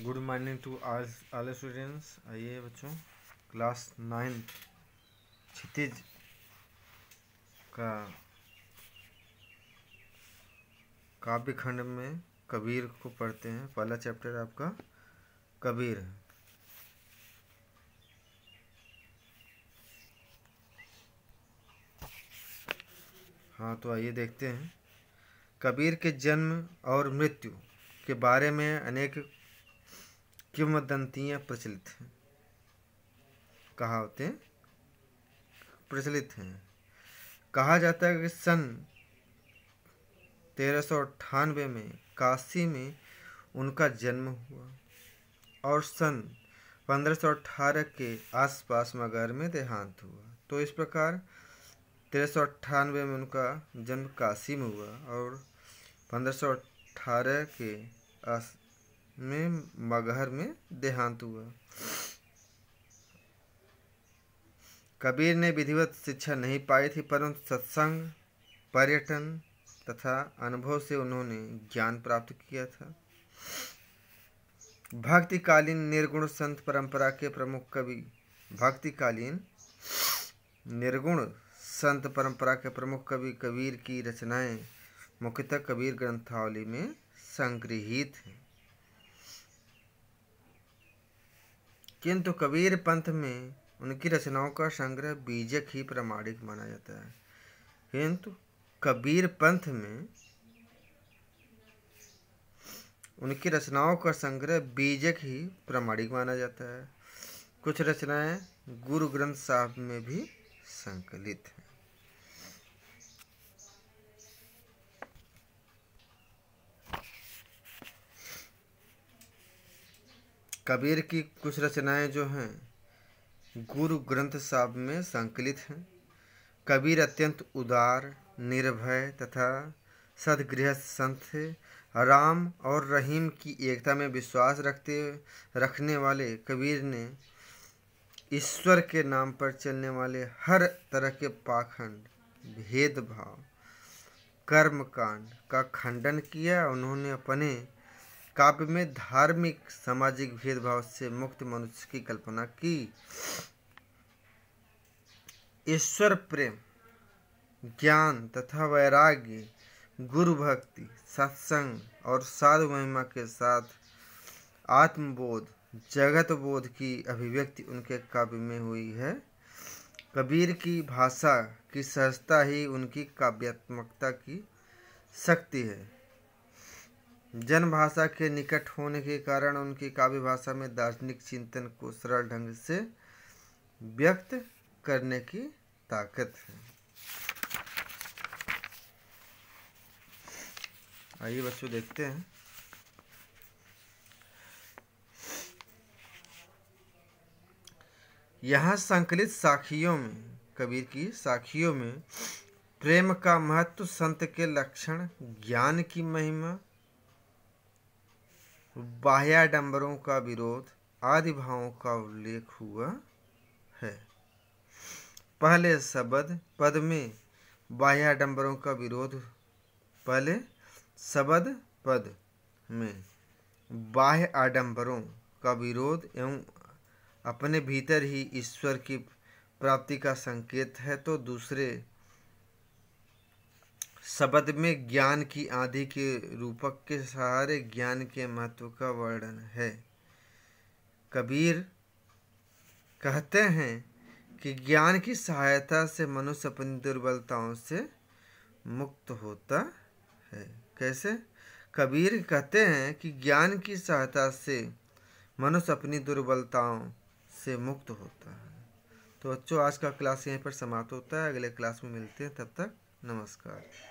Good morning to all all students आइए बच्चों class ninth क्षितिज का काव्य खंड में कबीर को पढ़ते हैं पहला चैप्टर आपका कबीर है हाँ तो आइए देखते हैं कबीर के जन्म और मृत्यु के बारे में अनेक किमदंतियाँ प्रचलित हैं हैं? प्रचलित हैं कहा जाता है कि सन तेरह सौ अट्ठानवे में काशी में उनका जन्म हुआ और सन पंद्रह सौ अठारह के आसपास मगर में देहांत हुआ तो इस प्रकार तेरह सौ अट्ठानवे में उनका जन्म काशी में हुआ और पंद्रह सौ अट्ठारह के आस में मगहर में देहांत हुआ कबीर ने विधिवत शिक्षा नहीं पाई थी परंतु सत्संग पर्यटन तथा अनुभव से उन्होंने ज्ञान प्राप्त किया था भक्तिकालीन निर्गुण संत परंपरा के प्रमुख कवि भक्तिकालीन निर्गुण संत परंपरा के प्रमुख कवि कबीर की रचनाएं मुख्यतः कबीर ग्रंथावली में संग्रहित हैं किंतु कबीर पंथ में उनकी रचनाओं का संग्रह बीजक ही प्रमाणिक माना जाता है किंतु कबीर पंथ में उनकी रचनाओं का संग्रह बीजक ही प्रमाणिक माना जाता है कुछ रचनाएं गुरु ग्रंथ साहब में भी संकलित हैं कबीर की कुछ रचनाएं जो हैं गुरु ग्रंथ साहब में संकलित हैं कबीर अत्यंत उदार निर्भय तथा सदगृहस्थ संत थे राम और रहीम की एकता में विश्वास रखते रखने वाले कबीर ने ईश्वर के नाम पर चलने वाले हर तरह के पाखंड भेदभाव कर्मकांड का खंडन किया उन्होंने अपने काव्य में धार्मिक सामाजिक भेदभाव से मुक्त मनुष्य की कल्पना की ईश्वर प्रेम ज्ञान तथा वैराग्य गुरु भक्ति सत्संग और साधु महिमा के साथ आत्मबोध जगत बोध की अभिव्यक्ति उनके काव्य में हुई है कबीर की भाषा की सहजता ही उनकी काव्यात्मकता की शक्ति है जनभाषा के निकट होने के कारण उनकी काव्य भाषा में दार्शनिक चिंतन को सरल ढंग से व्यक्त करने की ताकत है आइए बच्चों देखते हैं यहाँ संकलित साखियों में कबीर की साखियों में प्रेम का महत्व संत के लक्षण ज्ञान की महिमा डंबरों का विरोध आदि भावों का उल्लेख हुआ है पहले शब्द पद में डंबरों का विरोध पहले शब्द पद में बाह्य आडंबरों का विरोध एवं अपने भीतर ही ईश्वर की प्राप्ति का संकेत है तो दूसरे शब्द में ज्ञान की आदि के रूपक के सहारे ज्ञान के महत्व का वर्णन है कबीर कहते हैं कि ज्ञान की सहायता से मनुष्य अपनी दुर्बलताओं से मुक्त होता है कैसे कबीर कहते हैं कि ज्ञान की सहायता से मनुष्य अपनी दुर्बलताओं से मुक्त होता है तो बच्चों आज का क्लास यहीं पर समाप्त होता है अगले क्लास में मिलते हैं तब तक नमस्कार